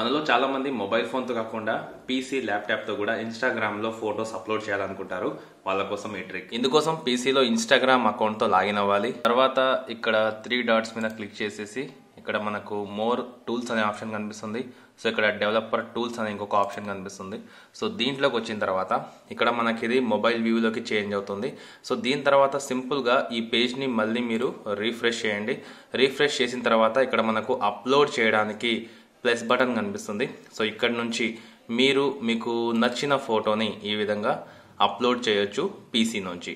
మనలో చాలామంది మొబైల్ ఫోన్తో కాకుండా పీసీ ల్యాప్టాప్తో కూడా ఇన్స్టాగ్రామ్లో ఫోటోస్ అప్లోడ్ చేయాలనుకుంటారు వాళ్ళ కోసం ఈ ట్రిక్ ఇందుకోసం పీసీలో ఇన్స్టాగ్రామ్ అకౌంట్తో లాగిన్ అవ్వాలి తర్వాత ఇక్కడ త్రీ డాట్స్ మీద క్లిక్ చేసేసి ఇక్కడ మనకు మోర్ టూల్స్ అనే ఆప్షన్ కనిపిస్తుంది సో ఇక్కడ డెవలపర్ టూల్స్ అనే ఇంకొక ఆప్షన్ కనిపిస్తుంది సో దీంట్లోకి వచ్చిన తర్వాత ఇక్కడ మనకి ఇది మొబైల్ వ్యూలోకి చేంజ్ అవుతుంది సో దీని తర్వాత సింపుల్గా ఈ పేజ్ని మళ్ళీ మీరు రీఫ్రెష్ చేయండి రీఫ్రెష్ చేసిన తర్వాత ఇక్కడ మనకు అప్లోడ్ చేయడానికి ప్లస్ బటన్ కనిపిస్తుంది సో ఇక్కడ నుంచి మీరు మీకు నచ్చిన ఫోటోని ఈ విధంగా అప్లోడ్ చేయొచ్చు పీసీ నుంచి